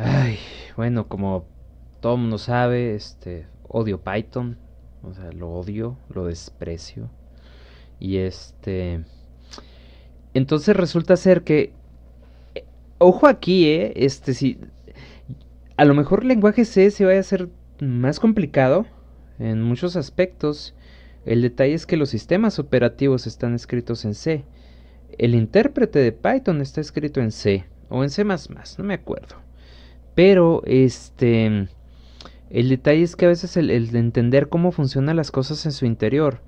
Ay, bueno, como todo el mundo sabe, este, odio Python. O sea, lo odio, lo desprecio. Y este... Entonces resulta ser que... Eh, ojo aquí, ¿eh? Este, si... A lo mejor el lenguaje C se vaya a ser más complicado en muchos aspectos. El detalle es que los sistemas operativos están escritos en C. El intérprete de Python está escrito en C o en C ⁇ no me acuerdo. Pero este... El detalle es que a veces el, de entender cómo funcionan las cosas en su interior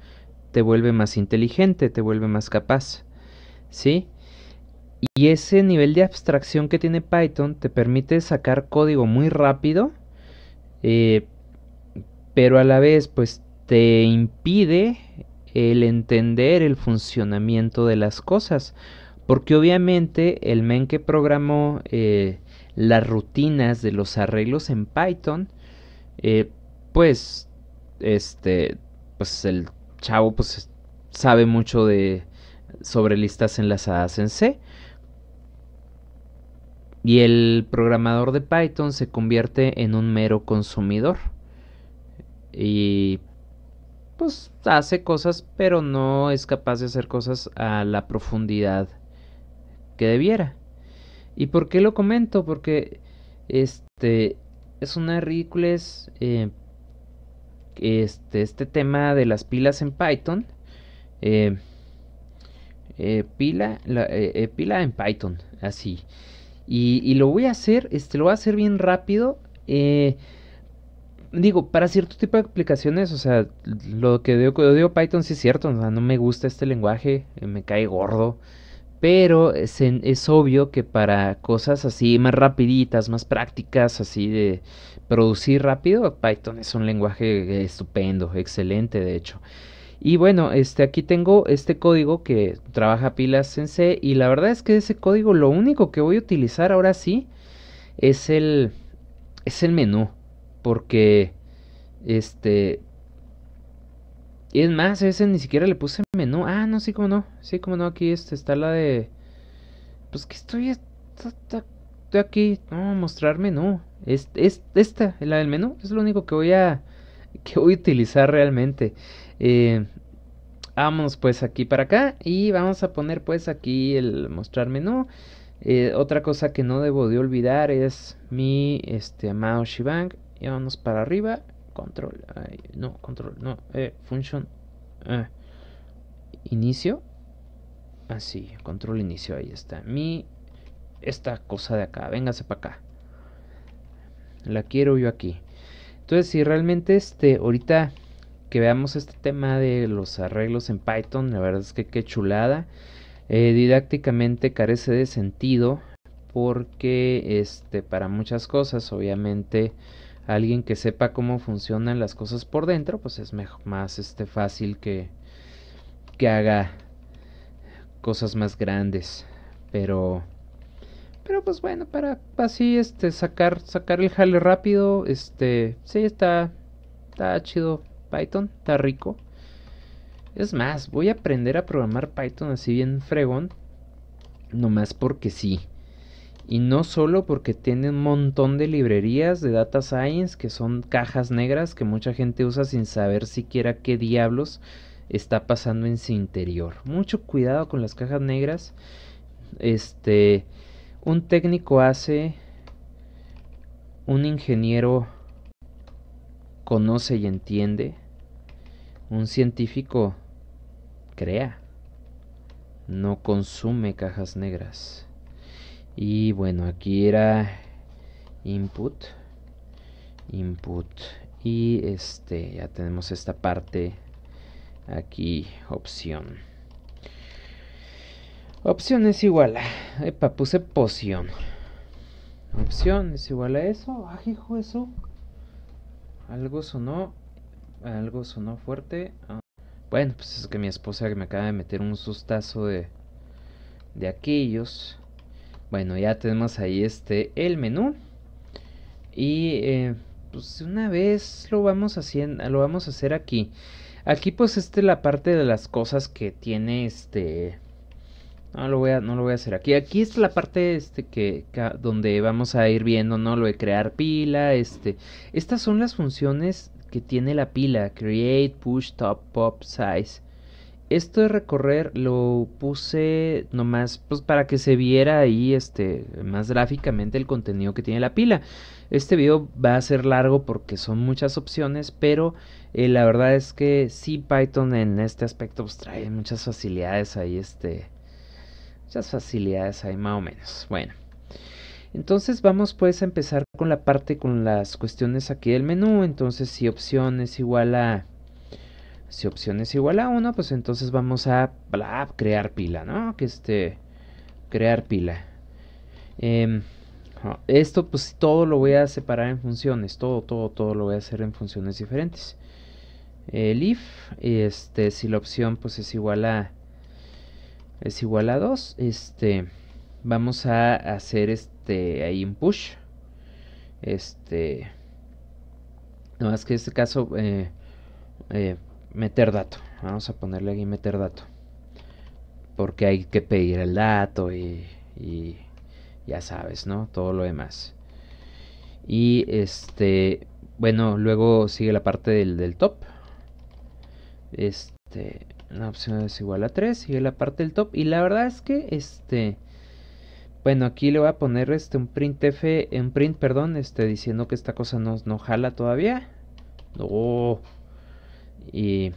te vuelve más inteligente, te vuelve más capaz. ¿Sí? Y ese nivel de abstracción que tiene Python te permite sacar código muy rápido, eh, pero a la vez pues te impide el entender el funcionamiento de las cosas. Porque obviamente el men que programó eh, las rutinas de los arreglos en Python, eh, pues, este, pues el chavo, pues, sabe mucho de, sobre listas enlazadas en C. Y el programador de Python se convierte en un mero consumidor. Y pues hace cosas, pero no es capaz de hacer cosas a la profundidad que debiera. ¿Y por qué lo comento? Porque este es una ridícula eh, este, este tema de las pilas en Python. Eh, eh, pila, pila en Python, así. Y, lo voy a hacer, este, lo voy a hacer bien rápido. digo, para cierto tipo de aplicaciones, o sea, lo que digo, digo Python sí es cierto, no me gusta este lenguaje, me cae gordo. Pero es, obvio que para cosas así más rapiditas, más prácticas, así de producir rápido, Python es un lenguaje estupendo, excelente de hecho. Y bueno, este, aquí tengo este código que trabaja pilas en C y la verdad es que ese código lo único que voy a utilizar ahora sí es el, es el menú. Porque este, y es más, ese ni siquiera le puse menú. Ah, no, sí, como no. Sí, como no, aquí este, está la de... Pues que estoy... Estoy aquí. No, mostrar menú. Es, es, esta, la del menú, es lo único que voy a... Que voy a utilizar realmente. Eh, vámonos pues aquí para acá. Y vamos a poner pues aquí el mostrar menú. Eh, otra cosa que no debo de olvidar es mi este, amado Shibang. Y vámonos para arriba control, no, control, no, eh, function, eh, inicio, así, ah, control inicio, ahí está, mi, esta cosa de acá, véngase para acá, la quiero yo aquí, entonces si realmente este, ahorita que veamos este tema de los arreglos en Python, la verdad es que qué chulada, eh, didácticamente carece de sentido, porque este para muchas cosas obviamente alguien que sepa cómo funcionan las cosas por dentro, pues es más este, fácil que, que haga cosas más grandes. Pero, pero pues bueno, para así este, sacar, sacar el jale rápido, este, sí, está, está chido Python, está rico. Es más, voy a aprender a programar Python así bien fregón, nomás porque sí. Y no solo porque tiene un montón de librerías de data science que son cajas negras que mucha gente usa sin saber siquiera qué diablos está pasando en su interior. Mucho cuidado con las cajas negras. Este, un técnico hace, un ingeniero conoce y entiende, un científico crea, no consume cajas negras. Y bueno, aquí era input, input. Y este, ya tenemos esta parte aquí, opción. Opción es igual a... Epa, puse poción. Opción es igual a eso. Ah, hijo, eso. Algo sonó. Algo sonó fuerte. Ah. Bueno, pues es que mi esposa me acaba de meter un sustazo de... De aquellos. Bueno, ya tenemos ahí este el menú. Y eh, pues una vez lo vamos, haciendo, lo vamos a hacer aquí. Aquí pues este la parte de las cosas que tiene este... No lo voy a, no lo voy a hacer aquí. Aquí está la parte este donde vamos a ir viendo, ¿no? Lo de crear pila, este. Estas son las funciones que tiene la pila. Create, push, top, pop, size esto de recorrer lo puse nomás pues, para que se viera ahí este, más gráficamente el contenido que tiene la pila. Este video va a ser largo porque son muchas opciones, pero eh, la verdad es que sí Python en este aspecto pues, trae muchas facilidades ahí, este, muchas facilidades ahí más o menos. Bueno. Entonces vamos pues a empezar con la parte con las cuestiones aquí del menú. Entonces si opción es igual a si opción es igual a 1, pues entonces vamos a crear pila, ¿no? Que este, crear pila. Em, ah, esto pues todo lo voy a separar en funciones, todo, todo, todo lo voy a hacer en funciones diferentes. El if, este, si la opción pues es igual a, es igual a 2, este, vamos a hacer este, ahí un push. Este, no más que en este caso, eh, eh, meter dato. Vamos a ponerle aquí meter dato. Porque hay que pedir el dato y, ya sabes, ¿no? Todo lo demás. Y este, bueno, luego sigue la parte del, top. Este, la opción es igual a 3, sigue la parte del top. Y la verdad es que este, bueno, aquí le voy a poner este un printf, un print, perdón, este, diciendo que esta cosa no, no jala todavía. No, y,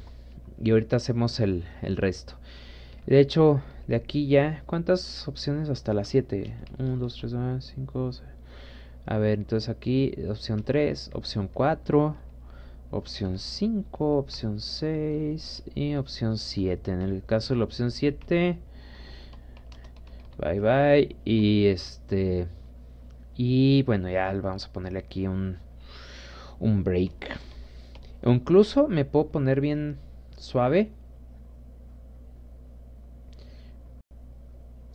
ahorita hacemos el, resto. De hecho, de aquí ya, ¿cuántas opciones? Hasta las 7. 1, 2, 3, 5, 6. A ver, entonces aquí opción 3, opción 4, opción 5, opción 6 y opción 7. En el caso de la opción 7, bye bye. Y este, y bueno, ya vamos a ponerle aquí un break. O incluso me puedo poner bien suave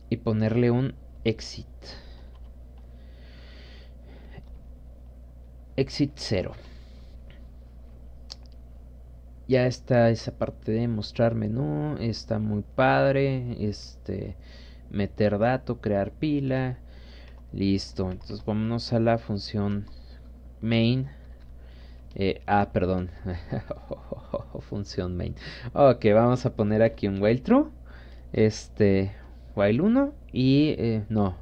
y ponerle un exit. Exit 0. Ya está esa parte de mostrar menú, está muy padre, este meter dato, crear pila. Listo, entonces vámonos a la función main eh, ah, perdón. Función main. Ok, vamos a poner aquí un while true. Este, while 1 y eh, no.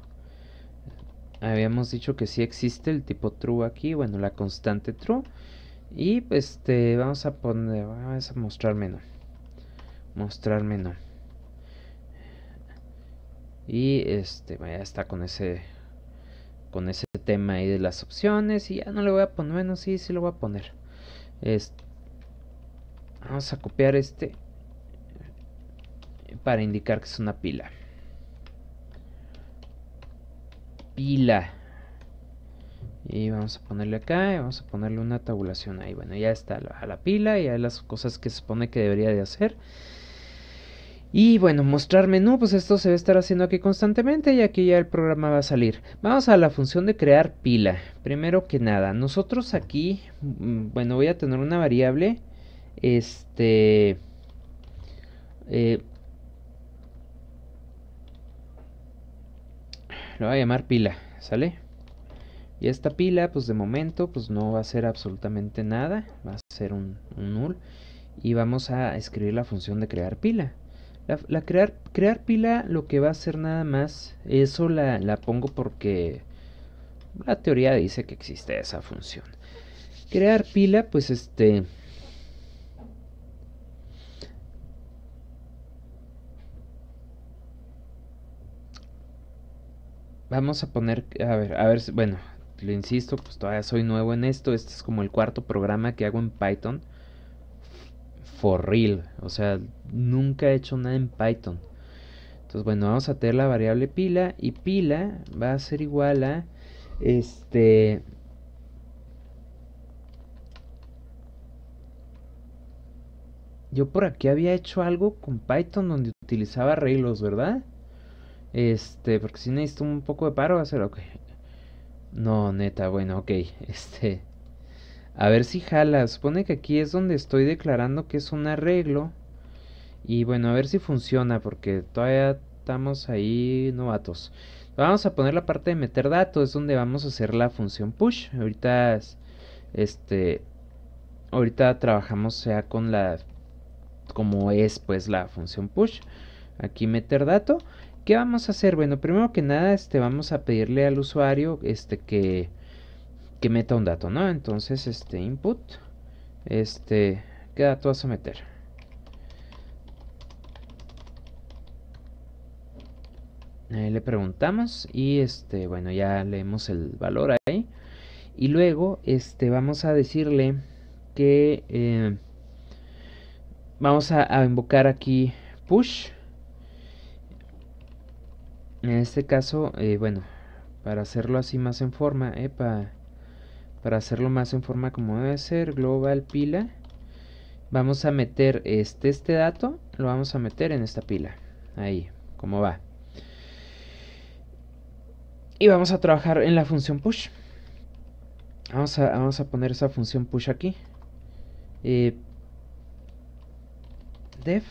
Habíamos dicho que sí existe el tipo true aquí, bueno, la constante true. Y este, vamos a poner, vamos a mostrar menos. Mostrar menos. Y este, ya está con ese ese tema ahí de las opciones. Y ya no le voy a poner, bueno, sí, sí lo voy a poner. vamos a copiar este para indicar que es una pila. Pila. Y vamos a ponerle acá, vamos a ponerle una tabulación ahí. Bueno, ya está a la pila y a las cosas que se supone que debería de hacer. Y bueno, mostrar menú, pues esto se va a estar haciendo aquí constantemente y aquí ya el programa va a salir. Vamos a la función de crear pila. Primero que nada, nosotros aquí, mm, bueno, voy a tener una variable, este, eh, lo voy a llamar pila, ¿sale? Y esta pila, pues de momento, pues no va a ser absolutamente nada, va a ser un, un null. Y vamos a escribir la función de crear pila. La, crear, crear pila lo que va a hacer nada más, eso la, la pongo porque la teoría dice que existe esa función. Crear pila, pues este... Vamos a poner, a ver, a ver, bueno, lo insisto, pues todavía soy nuevo en esto, este es como el cuarto programa que hago en Python for real. O sea, nunca he hecho nada en Python. Entonces, bueno, vamos a tener la variable pila y pila va a ser igual a este Yo por aquí había hecho algo con Python donde utilizaba arreglos, ¿verdad? Este, porque si necesito un poco de paro, va a ser ok. No, neta, bueno, ok. Este, a ver si jala. Supone que aquí es donde estoy declarando que es un arreglo. Y bueno, a ver si funciona porque todavía estamos ahí novatos. Vamos a poner la parte de meter datos, es donde vamos a hacer la función push. Ahorita este ahorita trabajamos ya con la como es pues la función push. Aquí meter dato. ¿Qué vamos a hacer? Bueno, primero que nada, este vamos a pedirle al usuario este que que meta un dato, ¿no? Entonces, este input, este, ¿qué dato vas a meter? ahí le preguntamos y este, bueno, ya leemos el valor ahí. Y luego, este, vamos a decirle que eh, vamos a, invocar aquí push. En este caso, eh, bueno, para hacerlo así más en forma, para para hacerlo más en forma como debe ser, global pila. Vamos a meter este, este dato, lo vamos a meter en esta pila. Ahí, como va. Y vamos a trabajar en la función push. Vamos a, vamos a poner esa función push aquí. Eh, def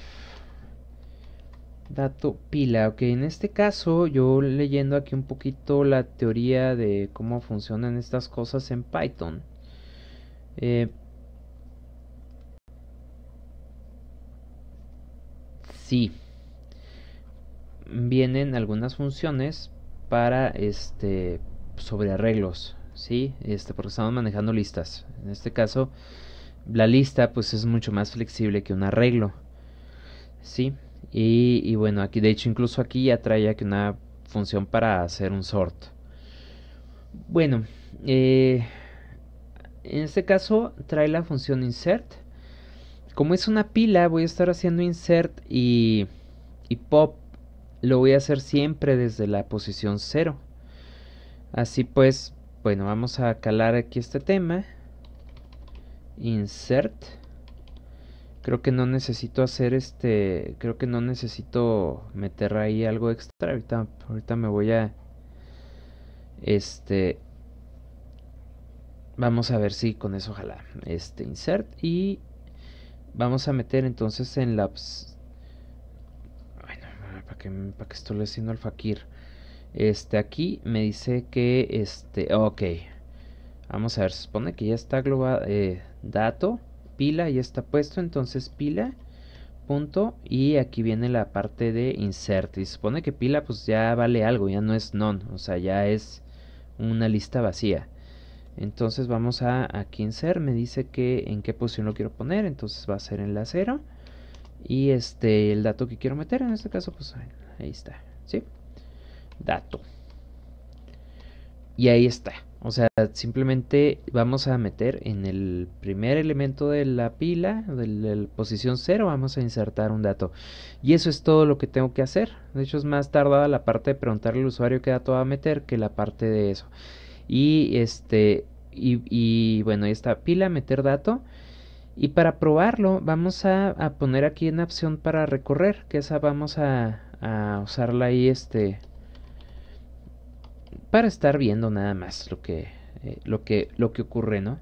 Dato pila, ok, en este caso yo leyendo aquí un poquito la teoría de cómo funcionan estas cosas en Python. Eh, sí, vienen algunas funciones para este sobre arreglos, sí, este porque estamos manejando listas. En este caso, la lista pues es mucho más flexible que un arreglo, sí. Y, bueno, aquí de hecho incluso aquí ya trae aquí una función para hacer un sort. Bueno, eh, en este caso trae la función insert. Como es una pila, voy a estar haciendo insert y, y pop. Lo voy a hacer siempre desde la posición 0. Así pues, bueno, vamos a calar aquí este tema. Insert creo que no necesito hacer este, creo que no necesito meter ahí algo extra. Ahorita, ahorita me voy a, este, vamos a ver si con eso ojalá, este, insert y vamos a meter entonces en la, bueno, para que, para le haciendo al fakir. Este, aquí me dice que, este, ok, vamos a ver, se supone que ya está global, eh, dato pila ya está puesto, entonces pila punto y aquí viene la parte de insert y supone que pila pues ya vale algo ya no es non o sea ya es una lista vacía entonces vamos a aquí insert me dice que en qué posición lo quiero poner entonces va a ser en la 0 y este el dato que quiero meter en este caso pues ahí está sí dato y ahí está o sea, simplemente vamos a meter en el primer elemento de la pila, de la posición 0, vamos a insertar un dato. Y eso es todo lo que tengo que hacer. De hecho, es más tardada la parte de preguntarle al usuario qué dato va a meter que la parte de eso. Y este, y, bueno, ahí está pila, meter dato. Y para probarlo, vamos a, poner aquí una opción para recorrer, que esa vamos a, a usarla ahí este para estar viendo nada más lo que, eh, lo que, lo que ocurre, ¿no?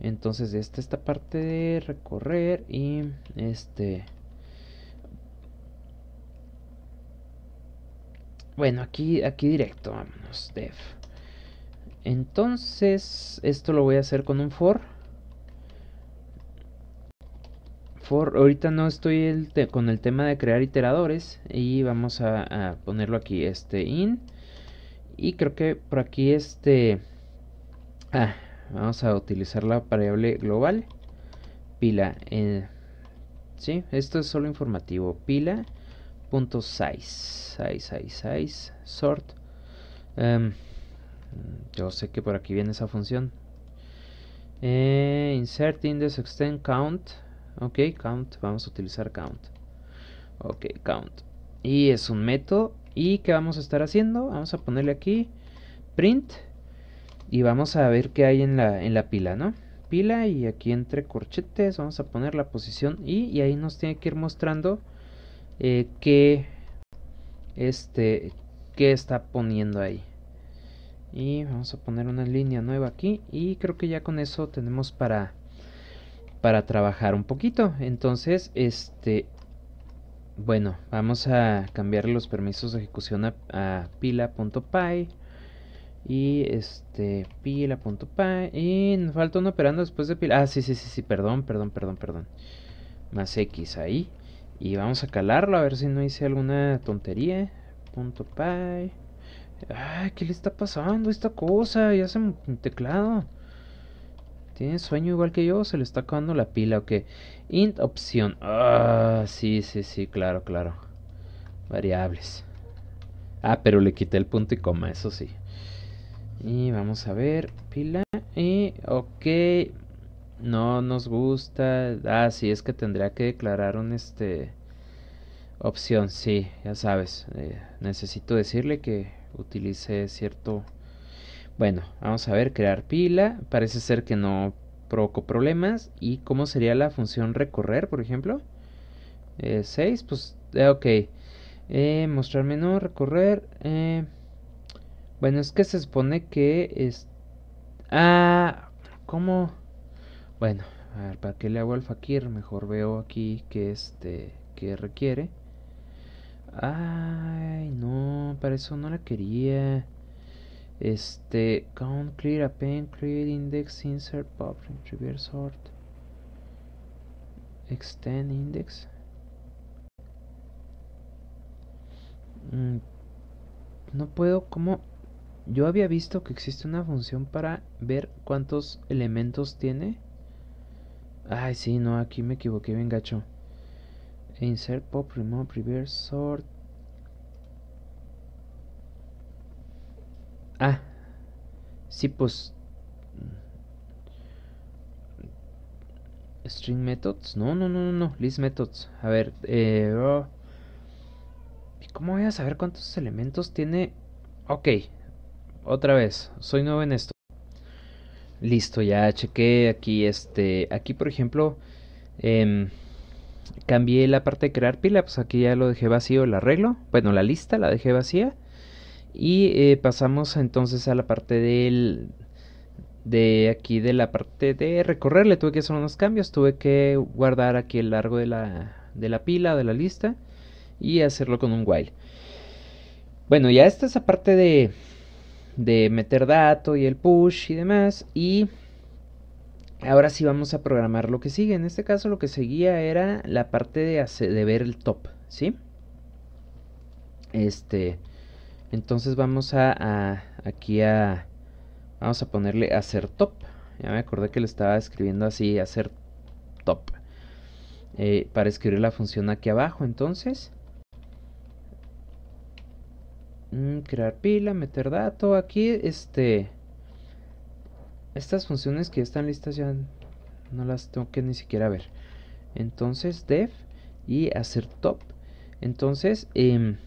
Entonces, esta, esta parte de recorrer y este... Bueno, aquí, aquí directo, vámonos, Dev. Entonces, esto lo voy a hacer con un for. For, ahorita no estoy con el tema de crear iteradores y vamos a, a ponerlo aquí, este in y creo que por aquí este... Ah, vamos a utilizar la variable global. Pila. Eh, sí, esto es solo informativo. Pila. Punto size, size, size, sort. Em, yo sé que por aquí viene esa función. Eh, insert index extend count. Ok, count. Vamos a utilizar count. Ok, count. Y es un método ¿Y qué vamos a estar haciendo? Vamos a ponerle aquí print y vamos a ver qué hay en la, en la pila, ¿no? Pila y aquí entre corchetes vamos a poner la posición y, ahí nos tiene que ir mostrando eh, qué, este, qué está poniendo ahí. Y vamos a poner una línea nueva aquí y creo que ya con eso tenemos para para trabajar un poquito. Entonces, este, bueno, vamos a cambiar los permisos de ejecución a, pila.py y este pila.py y nos falta un operando después de pila. Ah, sí, sí, sí, sí, perdón, perdón, perdón, perdón. Más X ahí y vamos a calarlo a ver si no hice alguna tontería. Punto Ay, ¿qué le está pasando a esta cosa? Ya se un teclado. ¿Tiene sueño igual que yo? ¿Se le está acabando la pila o Int opción. Ah, sí, sí, sí, claro, claro. Variables. Ah, pero le quité el punto y coma, eso sí. Y vamos a ver, pila. Y, ok. No nos gusta. Ah, sí, es que tendría que declarar un este. Opción, sí, ya sabes. Eh, necesito decirle que utilice cierto bueno, vamos a ver, crear pila. Parece ser que no provocó problemas. ¿Y cómo sería la función recorrer, por ejemplo? 6, eh, pues, eh, ok. Eh, mostrar menú, recorrer. Eh. bueno, es que se supone que es... Ah, ¿cómo? Bueno, a ver, ¿para qué le hago al fakir? Mejor veo aquí que este, que requiere. Ay, no, para eso no la quería. Este, count, clear, append, create, index, insert, pop, reverse sort, extend, index. Mm, no puedo, como yo había visto que existe una función para ver cuántos elementos tiene. Ay, sí, no, aquí me equivoqué, bien gacho. Insert, pop, remove, reverse, sort, Sí, pues... String methods. No, no, no, no, List methods. A ver, eh... Oh. ¿Cómo voy a saber cuántos elementos tiene? Ok. Otra vez. Soy nuevo en esto. Listo, ya chequé aquí este... Aquí, por ejemplo... Em, cambié la parte de crear pila. Pues aquí ya lo dejé vacío, el arreglo. Bueno, la lista la dejé vacía. Y eh, pasamos entonces a la parte del... De aquí de la parte de recorrerle tuve que hacer unos cambios, tuve que guardar aquí el largo de la, de la pila de la lista y hacerlo con un while. Bueno, ya esta es la parte de, de meter dato y el push y demás. Y ahora sí vamos a programar lo que sigue. En este caso lo que seguía era la parte de, de ver el top, ¿sí? Este, entonces vamos a, aquí a vamos a ponerle hacer top. Ya me acordé que le estaba escribiendo así hacer top. Eh, para escribir la función aquí abajo, entonces. Mm, crear pila, meter dato. Aquí, este. Estas funciones que están listas ya no las tengo que ni siquiera ver. Entonces, def y hacer top. Entonces, em,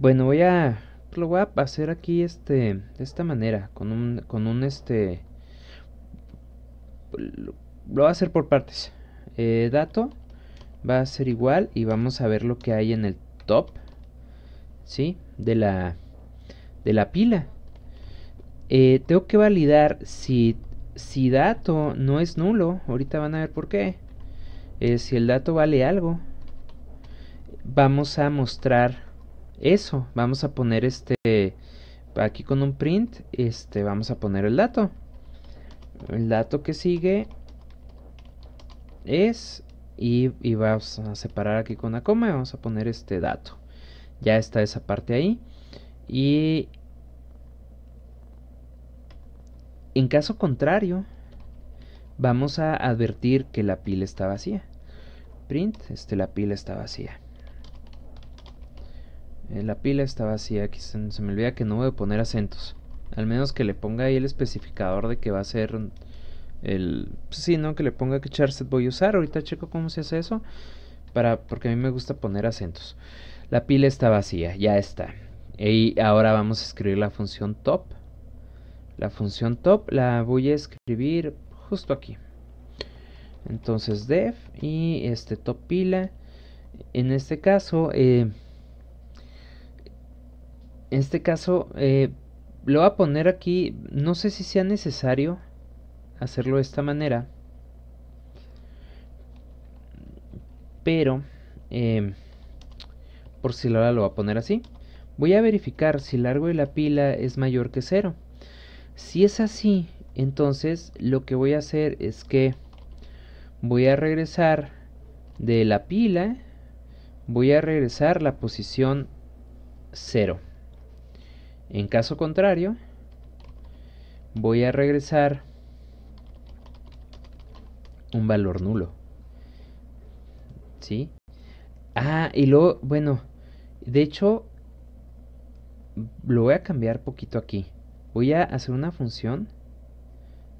bueno, voy a. Lo voy a hacer aquí este. De esta manera. Con un. Con un este. Lo, voy a hacer por partes. Eh, dato. Va a ser igual. Y vamos a ver lo que hay en el top. ¿Sí? De la. De la pila. Eh, tengo que validar si. Si dato no es nulo. Ahorita van a ver por qué. Eh, si el dato vale algo. Vamos a mostrar eso, vamos a poner este, aquí con un print, este, vamos a poner el dato. El dato que sigue es, y, vamos a separar aquí con una coma, vamos a poner este dato. Ya está esa parte ahí. Y en caso contrario, vamos a advertir que la pila está vacía. Print, este, la pila está vacía. Eh, la pila está vacía, aquí se, me olvida que no voy a poner acentos. Al menos que le ponga ahí el especificador de que va a ser el... Pues sí, ¿no? Que le ponga que charset voy a usar. Ahorita checo cómo se hace eso. Para, porque a mí me gusta poner acentos. La pila está vacía, ya está. Y ahora vamos a escribir la función top. La función top la voy a escribir justo aquí. Entonces def y este top pila. En este caso... Eh, en este caso eh, lo voy a poner aquí, no sé si sea necesario hacerlo de esta manera, pero em, por si ahora lo voy a poner así. Voy a verificar si el largo de la pila es mayor que cero Si es así, entonces lo que voy a hacer es que voy a regresar de la pila, voy a regresar la posición 0. En caso contrario, voy a regresar un valor nulo. ¿Sí? Ah, y luego, bueno, de hecho, lo voy a cambiar poquito aquí. Voy a hacer una función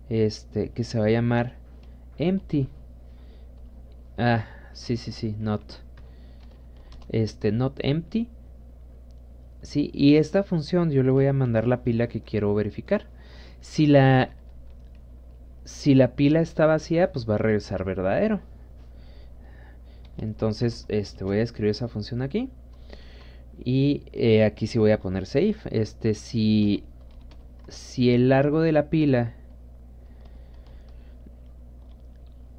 este, que se va a llamar empty. Ah, sí, sí, sí, not. Este, not empty. Y esta función yo le voy a mandar la pila que quiero verificar. Si la, si la pila está vacía, pues va a regresar verdadero. Entonces este, voy a escribir esa función aquí. Y eh, aquí sí voy a poner save. Este, si, si el largo de la pila...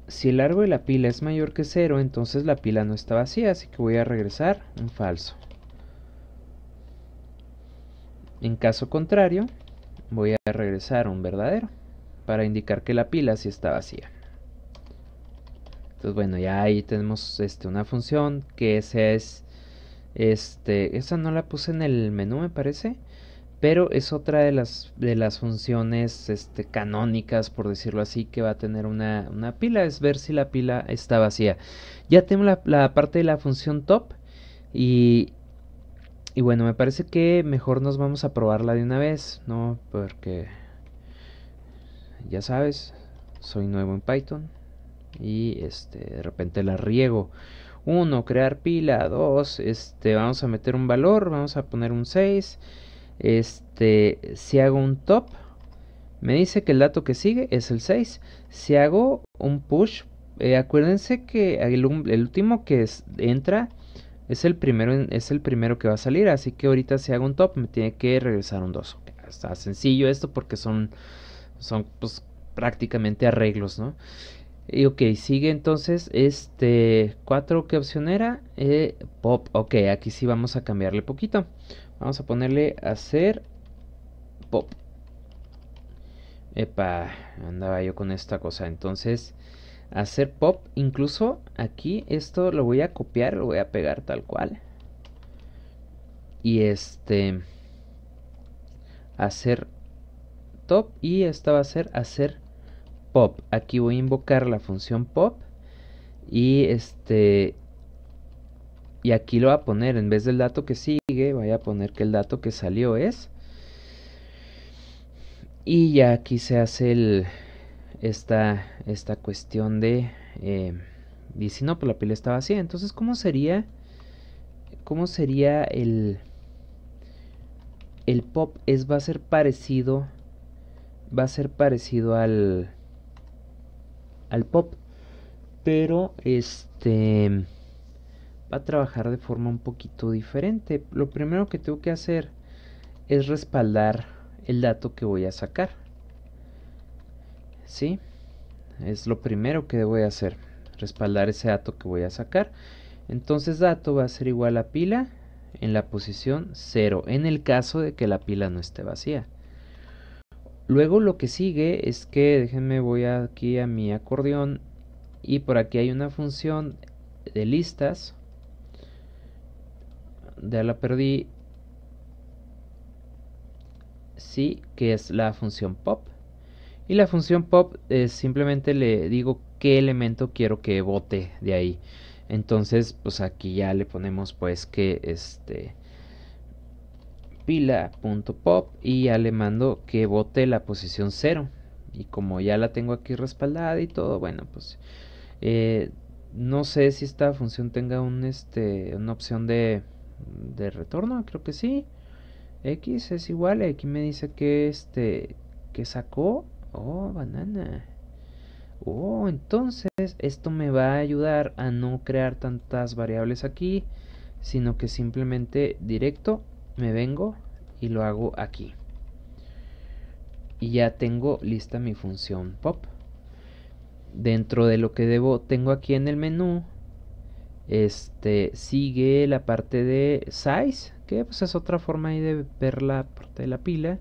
Si el largo de la pila es mayor que 0, entonces la pila no está vacía, así que voy a regresar un falso. En caso contrario, voy a regresar a un verdadero para indicar que la pila sí está vacía. Entonces, bueno, ya ahí tenemos este, una función que esa es... Este, esa no la puse en el menú, me parece. Pero es otra de las, de las funciones este, canónicas, por decirlo así, que va a tener una, pila. Es ver si la pila está vacía. Ya tengo la parte de la función top. Y y bueno, me parece que mejor nos vamos a probarla de una vez, ¿no? Porque ya sabes, soy nuevo en Python y este de repente la riego. uno crear pila, dos este vamos a meter un valor, vamos a poner un 6. Este, si hago un top, me dice que el dato que sigue es el 6. Si hago un push, eh, acuérdense que el, último que entra es el, primero, es el primero que va a salir, así que ahorita si hago un top me tiene que regresar un 2. Está sencillo esto porque son, son pues, prácticamente arreglos, ¿no? Y ok, sigue entonces este 4, ¿qué opción era? Eh, pop, ok, aquí sí vamos a cambiarle poquito. Vamos a ponerle hacer pop. Epa, andaba yo con esta cosa. Entonces, hacer pop. Incluso aquí esto lo voy a copiar, lo voy a pegar tal cual. Y este... Hacer top y esta va a ser hacer pop. Aquí voy a invocar la función pop. Y este... Y aquí lo va a poner, en vez del dato que sigue, voy a poner que el dato que salió es... Y ya aquí se hace el, esta, esta cuestión de... Eh, y si no, pues la piel está vacía. Entonces, ¿cómo sería? ¿Cómo sería el... El pop es va a ser parecido... Va a ser parecido al... Al pop. Pero, este... Va a trabajar de forma un poquito diferente. Lo primero que tengo que hacer es respaldar el dato que voy a sacar. Es lo primero que voy a hacer, respaldar ese dato que voy a sacar. Entonces dato va a ser igual a pila en la posición 0, en el caso de que la pila no esté vacía. Luego lo que sigue es que, déjenme, voy aquí a mi acordeón y por aquí hay una función de listas. Ya la perdí. Sí, que es la función pop. Y la función pop eh, simplemente le digo qué elemento quiero que bote de ahí. Entonces, pues aquí ya le ponemos pues que este pila.pop y ya le mando que bote la posición 0. Y como ya la tengo aquí respaldada y todo, bueno, pues eh, no sé si esta función tenga un este una opción de, de retorno, creo que sí. X es igual, aquí me dice que este que sacó Oh, banana. Oh, entonces esto me va a ayudar a no crear tantas variables aquí, sino que simplemente directo me vengo y lo hago aquí. Y ya tengo lista mi función pop. Dentro de lo que debo, tengo aquí en el menú, este, sigue la parte de size, que pues es otra forma ahí de ver la parte de la pila.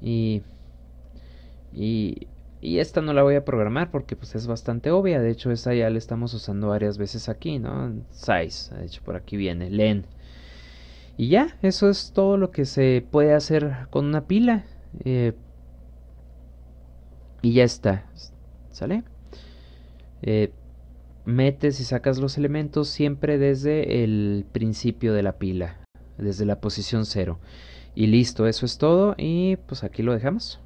Y y, esta no la voy a programar porque pues es bastante obvia. De hecho, esa ya la estamos usando varias veces aquí, ¿no? Size, de hecho por aquí viene, len. Y ya, eso es todo lo que se puede hacer con una pila. Eh, y ya está. ¿Sale? Eh, metes y sacas los elementos siempre desde el principio de la pila, desde la posición cero Y listo, eso es todo y pues aquí lo dejamos.